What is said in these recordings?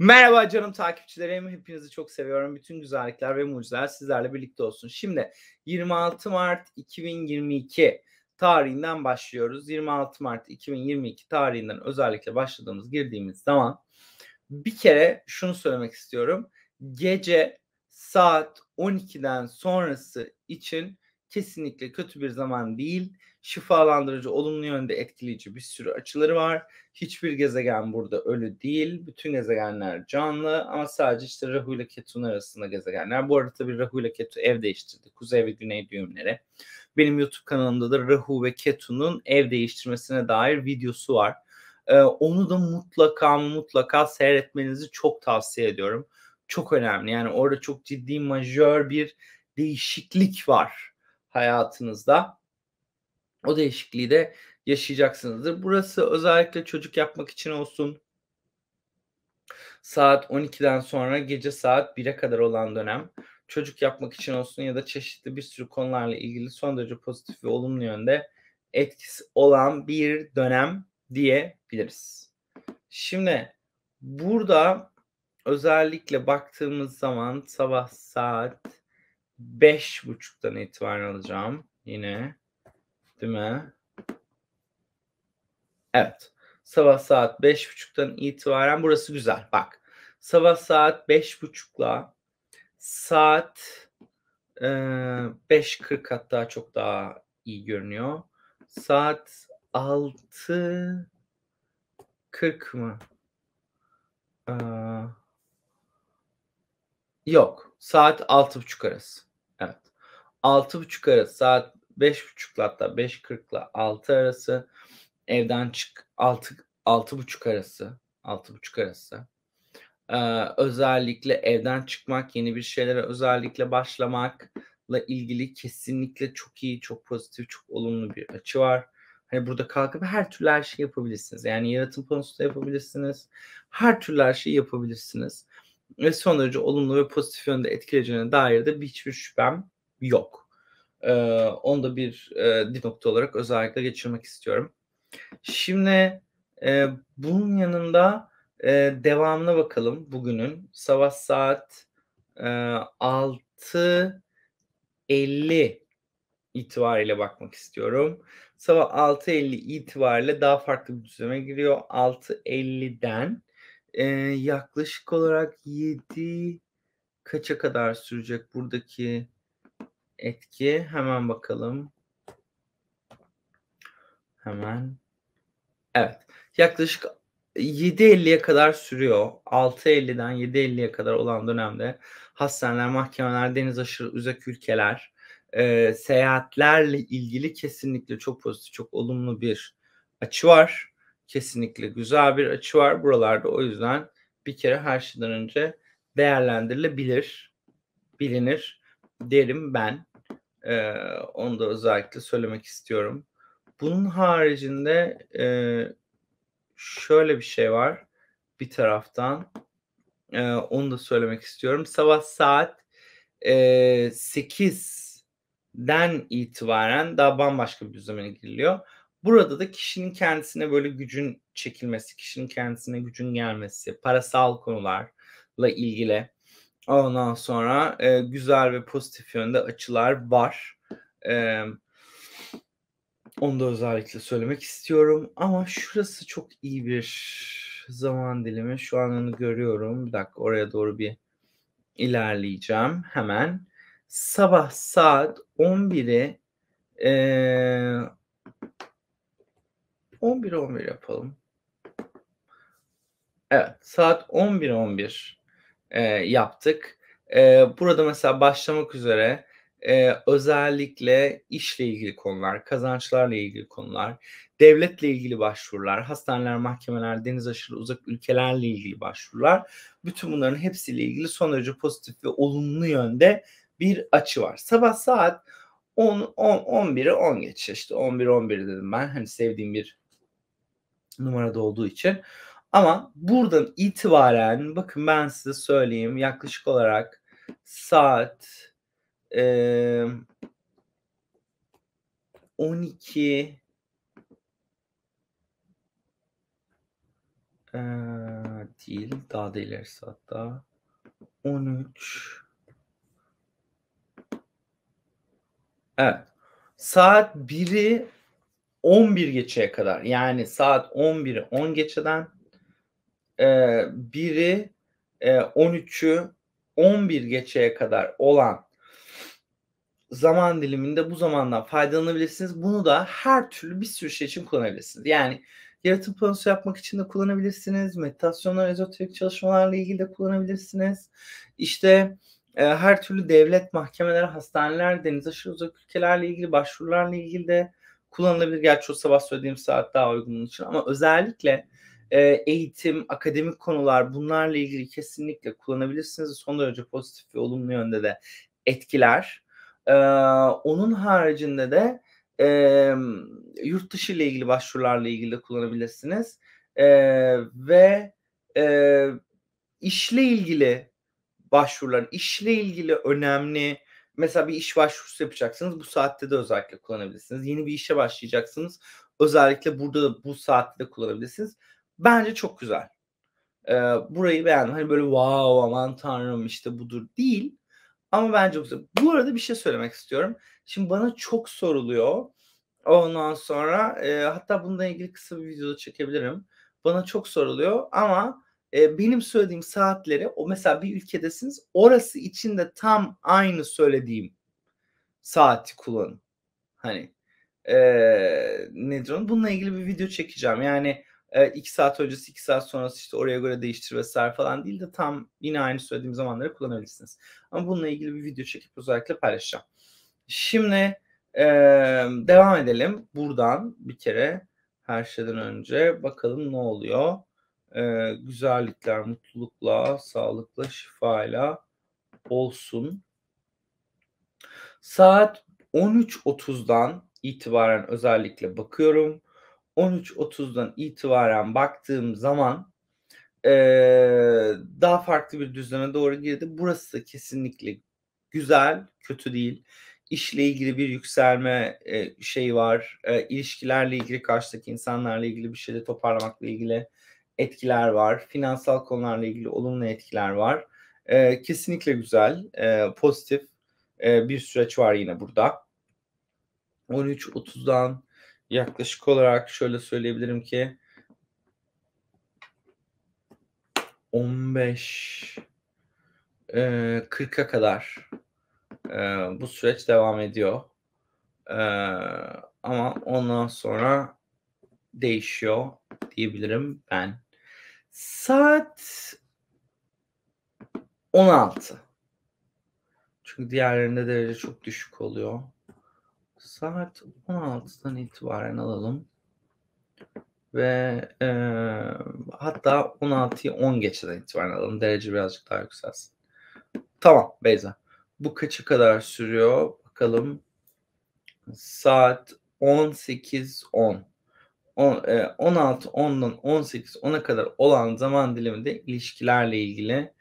Merhaba canım takipçilerim. Hepinizi çok seviyorum. Bütün güzellikler ve mucizeler sizlerle birlikte olsun. Şimdi 26 Mart 2022 tarihinden başlıyoruz. 26 Mart 2022 tarihinden özellikle başladığımız girdiğimiz zaman bir kere şunu söylemek istiyorum. Gece saat 12'den sonrası için kesinlikle kötü bir zaman değil. Şifalandırıcı, olumlu yönde etkileyici bir sürü açıları var. Hiçbir gezegen burada ölü değil. Bütün gezegenler canlı ama sadece işte Rahu ile Ketu'nun arasında gezegenler. Bu arada tabii Rahu ile Ketu ev değiştirdi. Kuzey ve Güney düğümleri. Benim YouTube kanalımda da Rahu ve Ketu'nun ev değiştirmesine dair videosu var. Ee, onu da mutlaka mutlaka seyretmenizi çok tavsiye ediyorum. Çok önemli. Yani orada çok ciddi majör bir değişiklik var hayatınızda. O değişikliği de yaşayacaksınızdır. Burası özellikle çocuk yapmak için olsun. Saat 12'den sonra gece saat 1'e kadar olan dönem çocuk yapmak için olsun ya da çeşitli bir sürü konularla ilgili son derece pozitif ve olumlu yönde etkisi olan bir dönem diyebiliriz. Şimdi burada özellikle baktığımız zaman sabah saat beş buçuktan itibaren alacağım yine. Değil mi? Evet. Sabah saat beş buçuktan itibaren burası güzel. Bak. Sabah saat beş buçukla saat e, 5.40 hatta çok daha iyi görünüyor. Saat 6.40 mı? Ee, yok. Saat buçuk arası. 6.30 arası saat 5.30'la hatta 5.40'la 6 arası evden çık 6 6.30 arası 6.30 arası ee, özellikle evden çıkmak yeni bir şeylere özellikle başlamakla ilgili kesinlikle çok iyi çok pozitif çok olumlu bir açı var. Hani burada kalkıp her türlü her şeyi yapabilirsiniz. Yani yaratım konusunda yapabilirsiniz. Her türlü her şeyi yapabilirsiniz. Ve son derece olumlu ve pozitif yönde etkileyeceğine dair de hiçbir şüphem yok. E, onu da bir e, nokta olarak özellikle geçirmek istiyorum. Şimdi e, bunun yanında e, devamına bakalım bugünün. Sabah saat e, 6.50 itibariyle bakmak istiyorum. Sabah 6.50 itibariyle daha farklı bir düzeme giriyor. 6.50'den e, yaklaşık olarak 7 kaça kadar sürecek buradaki etki. Hemen bakalım. Hemen. Evet. Yaklaşık 7.50'ye kadar sürüyor. 6.50'den 7.50'ye kadar olan dönemde hastaneler, mahkemeler, deniz aşırı uzak ülkeler e, seyahatlerle ilgili kesinlikle çok pozitif, çok olumlu bir açı var. Kesinlikle güzel bir açı var buralarda. O yüzden bir kere her şeyden önce değerlendirilebilir, bilinir derim ben. E, onu da özellikle söylemek istiyorum. Bunun haricinde e, şöyle bir şey var bir taraftan. E, onu da söylemek istiyorum. Sabah saat e, 8'den itibaren daha bambaşka bir düzlemine giriliyor. Burada da kişinin kendisine böyle gücün çekilmesi, kişinin kendisine gücün gelmesi, parasal konularla ilgili Ondan sonra e, güzel ve pozitif yönde açılar var. E, onu da özellikle söylemek istiyorum. Ama şurası çok iyi bir zaman dilimi. Şu an onu görüyorum. Bir dakika oraya doğru bir ilerleyeceğim hemen. Sabah saat 11'i e, 11 11 yapalım. Evet saat 11 11 e, yaptık. E, burada mesela başlamak üzere e, özellikle işle ilgili konular, kazançlarla ilgili konular, devletle ilgili başvurular, hastaneler, mahkemeler, deniz aşırı uzak ülkelerle ilgili başvurular. Bütün bunların hepsiyle ilgili son derece pozitif ve olumlu yönde bir açı var. Sabah saat 10, 10 11'e 10 geç işte 11 11 dedim ben hani sevdiğim bir numarada olduğu için ama buradan itibaren bakın ben size söyleyeyim yaklaşık olarak saat e, 12 e, değil daha da ilerisi hatta 13 Evet. Saat 1'i 11 geçeye kadar yani saat 11'i 10 geçeden e, biri e, 13'ü 11 geçeye kadar olan zaman diliminde bu zamandan faydalanabilirsiniz. Bunu da her türlü bir sürü şey için kullanabilirsiniz. Yani yaratım panosu yapmak için de kullanabilirsiniz. Meditasyonlar, ezoterik çalışmalarla ilgili de kullanabilirsiniz. İşte e, her türlü devlet, mahkemeler, hastaneler, deniz aşırı uzak ülkelerle ilgili başvurularla ilgili de kullanılabilir. Gerçi o sabah söylediğim saat daha uygun için ama özellikle eğitim, akademik konular bunlarla ilgili kesinlikle kullanabilirsiniz. Son derece pozitif ve olumlu yönde de etkiler. onun haricinde de yurt dışı ile ilgili başvurularla ilgili de kullanabilirsiniz. ve işle ilgili başvurular, işle ilgili önemli mesela bir iş başvurusu yapacaksınız bu saatte de özellikle kullanabilirsiniz. Yeni bir işe başlayacaksınız özellikle burada bu saatte de kullanabilirsiniz. Bence çok güzel. Ee, burayı beğendim. Hani böyle wow aman tanrım işte budur değil. Ama bence güzel. Bu arada bir şey söylemek istiyorum. Şimdi bana çok soruluyor. Ondan sonra e, hatta bununla ilgili kısa bir video çekebilirim. Bana çok soruluyor ama e, benim söylediğim saatleri o mesela bir ülkedesiniz orası için de tam aynı söylediğim saati kullanın. Hani e, nedir onun? Bununla ilgili bir video çekeceğim. Yani e, saat öncesi iki saat sonrası işte oraya göre değiştir vesaire falan değil de tam yine aynı söylediğim zamanları kullanabilirsiniz. Ama bununla ilgili bir video çekip özellikle paylaşacağım. Şimdi e, devam edelim. Buradan bir kere her şeyden önce bakalım ne oluyor. E, güzellikler mutlulukla, sağlıkla, şifayla olsun. Saat 13.30'dan itibaren özellikle bakıyorum 13.30'dan itibaren baktığım zaman e, daha farklı bir düzene doğru girdi. Burası da kesinlikle güzel, kötü değil. İşle ilgili bir yükselme e, şey var. E, ilişkilerle ilgili karşıdaki insanlarla ilgili bir şeyde toparlamakla ilgili etkiler var. Finansal konularla ilgili olumlu etkiler var. E, kesinlikle güzel, e, pozitif e, bir süreç var yine burada. 13.30'dan yaklaşık olarak şöyle söyleyebilirim ki 15 e, 40'a kadar e, bu süreç devam ediyor. E, ama ondan sonra değişiyor diyebilirim ben. Saat 16. Çünkü diğerlerinde derece çok düşük oluyor saat 16'dan itibaren alalım. Ve e, hatta 16'yı 10 geçeden itibaren alalım. Derece birazcık daha yükselsin. Tamam Beyza. Bu kaça kadar sürüyor? Bakalım. Saat 18.10. 16 10'dan 18 10'a kadar olan zaman diliminde ilişkilerle ilgili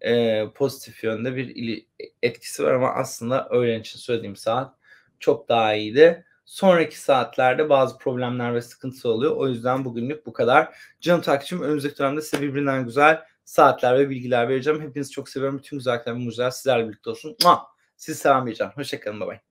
e, pozitif yönde bir e, etkisi var ama aslında öğlen için söylediğim saat çok daha iyiydi. Sonraki saatlerde bazı problemler ve sıkıntısı oluyor. O yüzden bugünlük bu kadar. Canım takipçim önümüzdeki dönemde size birbirinden güzel saatler ve bilgiler vereceğim. Hepinizi çok seviyorum. Bütün güzellikler ve mucizeler sizlerle birlikte olsun. Muah! Sizi selam Hoşçakalın. Bye bye.